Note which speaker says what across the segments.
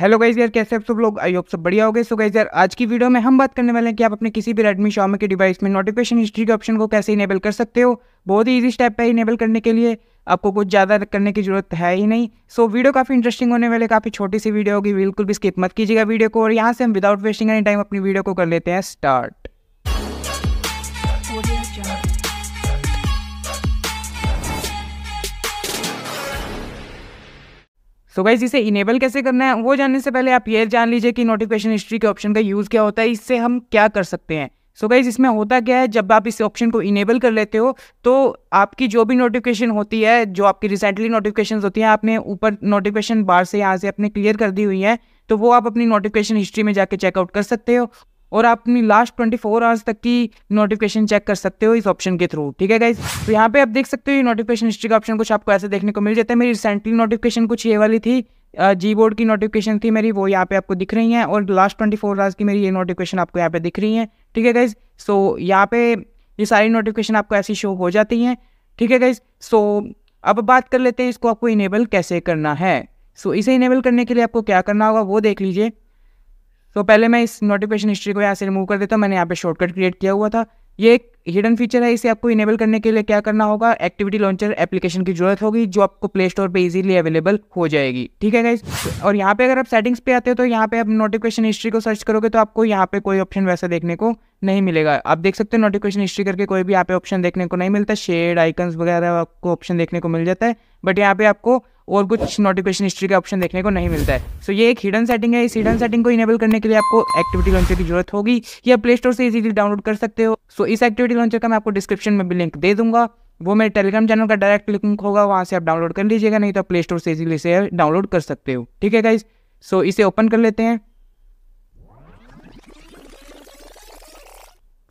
Speaker 1: hello guys यार कैसे आप सब लोग आई होप सब बढ़िया हो गए सो गाइज यार आज की वीडियो में हम बात करने वाले हैं कि आप अपने किसी भी रेडमी शॉमी के डिवाइस में नोटिफिकेशन हिस्ट्री के ऑप्शन को कैसे इनेबल कर सकते हो बहुत ही ईजी स्टेप है इनेबल करने के लिए आपको कुछ ज़्यादा करने की जरूरत है ही नहीं सो so, वीडियो काफ़ी इंटरेस्टिंग होने वाले काफ़ी छोटी सी वीडियो होगी बिल्कुल भी स्किप मत कीजिएगा वीडियो को और यहाँ से हम विदाउट वेस्टिंग एनी टाइम अपनी वीडियो को कर लेते हैं स्टार्ट सो गाइज इसे इनेबल कैसे करना है वो जानने से पहले आप ये जान लीजिए कि नोटिफिकेशन हिस्ट्री के ऑप्शन का यूज़ क्या होता है इससे हम क्या कर सकते हैं सो so गाइज इसमें होता क्या है जब आप इस ऑप्शन को इनेबल कर लेते हो तो आपकी जो भी नोटिफिकेशन होती है जो आपकी रिसेंटली नोटिफिकेशन होती है आपने ऊपर नोटिफिकेशन बार से यहाँ से आपने क्लियर कर दी हुई है तो वो आप अपनी नोटिफिकेशन हिस्ट्री में जाके चेकआउट कर सकते हो और आप अपनी लास्ट ट्वेंटी फोर आवर्स तक की नोटिफिकेशन चेक कर सकते हो इस ऑप्शन के थ्रू ठीक है गाइज तो यहाँ पे आप देख सकते हो ये नोटिफिकेशन हिस्ट्री का ऑप्शन कुछ आपको ऐसे देखने को मिल जाता है मेरी रिसेंटली नोटिफिकेशन कुछ ये वाली थी जी बोर्ड की नोटिफिकेशन थी मेरी वो यहाँ पे आपको दिख रही है और लास्ट ट्वेंटी फोर आवर्स की मेरी ये नोटिफिकेशन आपको यहाँ पे दिख रही है ठीक है गाइज सो यहाँ पे ये सारी नोटिफिकेशन आपको ऐसी शो हो जाती हैं ठीक है गाइज सो अब बात कर लेते हैं इसको आपको इनेबल कैसे करना है सो so, इसे इनेबल करने के लिए आपको क्या करना होगा वो देख लीजिए तो पहले मैं इस नोटिफिकेशन हिस्ट्री को यहाँ से रिमूव कर देता हूँ मैंने यहाँ पे शॉर्टकट क्रिएट किया हुआ था ये एक हिडन फीचर है इसे आपको इनेबल करने के लिए क्या करना होगा एक्टिविटी लॉन्चर एप्लीकेशन की जरूरत होगी जो आपको प्ले स्टोर पर इजीली अवेलेबल हो जाएगी ठीक है गाइज और यहाँ पे अगर आप सेटिंग्स पे आते हो तो यहाँ पे आप नोटिफिकेशन हिस्ट्री को सर्च करोगे तो आपको यहाँ पे कोई ऑप्शन वैसा देखने को नहीं मिलेगा आप देख सकते हो नोटिफिकेशन हिस्ट्री करके कोई भी यहाँ पे ऑप्शन देखने को नहीं मिलता शेड आइकन्स वगैरह आपको ऑप्शन देखने को मिल जाता है बट यहाँ पे आपको और कुछ नोटिफिकेशन हिस्ट्री का ऑप्शन देखने को नहीं मिलता है सो so, ये एक हिडन सेटिंग है इस हिडन सेटिंग को इनेबल करने के लिए आपको एक्टिविटी लॉन्चर की जरूरत होगी या प्ले स्टोर से इजीली डाउनलोड कर सकते हो सो so, इस एक्टिविटी लॉन्चर का मैं आपको डिस्क्रिप्शन में भी लिंक दे दूंगा वो मेरे टेलीग्राम चैनल का डायरेक्ट लिंक होगा वहाँ से आप डाउनलोड कर लीजिएगा नहीं तो आप प्ले स्टोर से इजीली से डाउनलोड कर सकते हो ठीक है गाइज सो so, इसे ओपन कर लेते हैं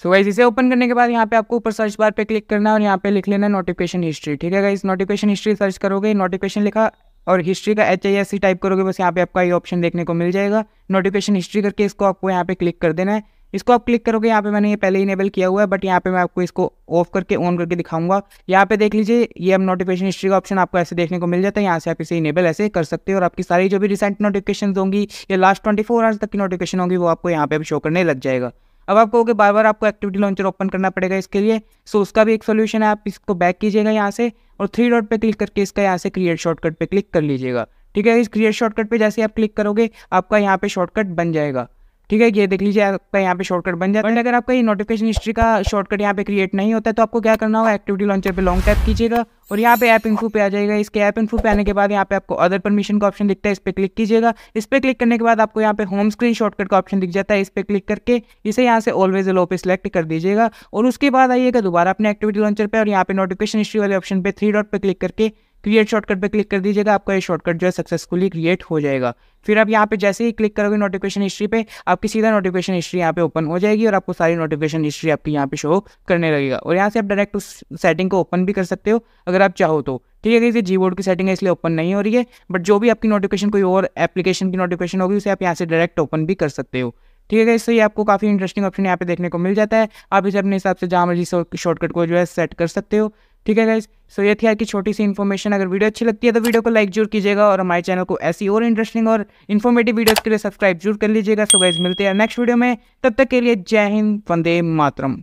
Speaker 1: सो तो गाइज इसे ओपन करने के बाद यहाँ पे आपको ऊपर सर्च बार पे क्लिक करना है और यहाँ पे लिख लेना नोटिफिकेशन हिस्ट्री ठीक है गाइज नोटिफिकेशन हिस्ट्री सर्च करोगे नोटिफिकेशन लिखा और हिस्ट्री का H I S C type करोगे बस यहाँ पे आपका ये ऑप्शन देखने को मिल जाएगा नोटिफिकेशन हिस्ट्री करके इसको आपको यहाँ पे क्लिक कर देना है इसको आप क्लिक करोगे यहाँ पे मैंने ये पहले इनेबल किया हुआ है बट यहाँ पे मैं आपको इसको ऑफ करके ऑन करके दिखाऊंगा यहाँ पे देख लीजिए ये अब नोटिफिकेशन हिस्ट्री का ऑप्शन आपको ऐसे देखने को मिल जाता है यहाँ से आप इसे इनेबल ऐसे कर सकते हो और आपकी सारी जो भी रिसेंट नोटिफिकेशन होंगी या लास्ट ट्वेंटी फोर आवर्स तक की नोटिफिकेशन होगी वो आपको यहाँ पे शो करने लग जाएगा अब आप कहोगे बार बार आपको एक्टिविटी लॉन्चर ओपन करना पड़ेगा इसके लिए सो उसका भी एक सोल्यूशन है आप इसको बैक कीजिएगा यहाँ से और थ्री डॉट पर क्लिक करके इसका यहाँ से क्रिएट शॉर्टकट पर क्लिक कर लीजिएगा ठीक है इस क्रिएट शॉर्टकट पर जैसे आप क्लिक करोगे आपका यहाँ पर शॉर्टकट बन जाएगा ठीक है ये देख लीजिए आपका यहाँ पे शॉर्टकट बन जाता है अगर आपका ये नोटिफिकेशन हिस्ट्री का शॉर्टकट यहाँ पे क्रिएट नहीं होता है तो आपको क्या करना होगा एक्टिविटी लॉन्चर पे लॉन्ग टैप कीजिएगा और यहाँ पे ऐप इनफू पे आ जाएगा इसके ऐप इनफू पे आने के बाद यहाँ पे आपको अदर परमिशन का ऑप्शन दिखता है इस पर क्लिक कीजिएगा इस पर क्लिक करने के बाद आपको यहाँ पे होम स्क्रीन शॉर्टकट का ऑप्शन दिख जाता है इस पर क्लिक करके इसे यहाँ से ऑलवेज लो पे सिलेक्ट कर दीजिएगा और उसके बाद आइएगा दोबारा अपने एक्टिविटी लॉन्चर पर और यहाँ पे नोटिफिकेशन हिस्ट्री वाले ऑप्शन पर थ्री डॉट पर क्लिक करके क्रिएट शॉर्टकट पर क्लिक कर दीजिएगा आपका ये शॉर्टकट जो है सक्सेसफुली क्रिएट हो जाएगा फिर आप यहाँ पे जैसे ही क्लिक करोगे नोटिफिकेशन हिस्ट्री पे आपकी सीधा नोटिफिकेशन हिस्ट्री यहाँ पे ओपन हो जाएगी और आपको सारी नोटिफिकेशन हिस्ट्री आपकी यहाँ पे शो करने लगेगा और यहाँ से आप डायरेक्ट उस सेटिंग को ओपन भी कर सकते हो अगर आप चाहो तो ठीक है ये जी बोर्ड की सेटिंग है इसलिए ओपन नहीं हो रही है बट जो भी आपकी नोटिफिकेशन कोई और एप्लीकेशन की नोटिफिकेशन होगी उसे आप यहाँ से डायरेक्ट ओपन भी कर सकते हो ठीक है इससे ये आपको काफ़ी इंटरेस्टिंग ऑप्शन यहाँ पे देखने को मिल जाता है आप इसे अपने हिसाब से जहाँ मर्जी शॉर्टकट को जो है सेट कर सकते हो ठीक है गाइज सो ये थी आज की छोटी सी इन्फॉर्मेशन अगर वीडियो अच्छी लगती है तो वीडियो को लाइक जरूर कीजिएगा और हमारे चैनल को ऐसी और इंटरेस्टिंग और इन्फॉर्मेटिव वीडियोस के लिए सब्सक्राइब जरूर कर लीजिएगा सो गाइज मिलते हैं नेक्स्ट वीडियो में तब तक के लिए जय हिंद वंदे मातरम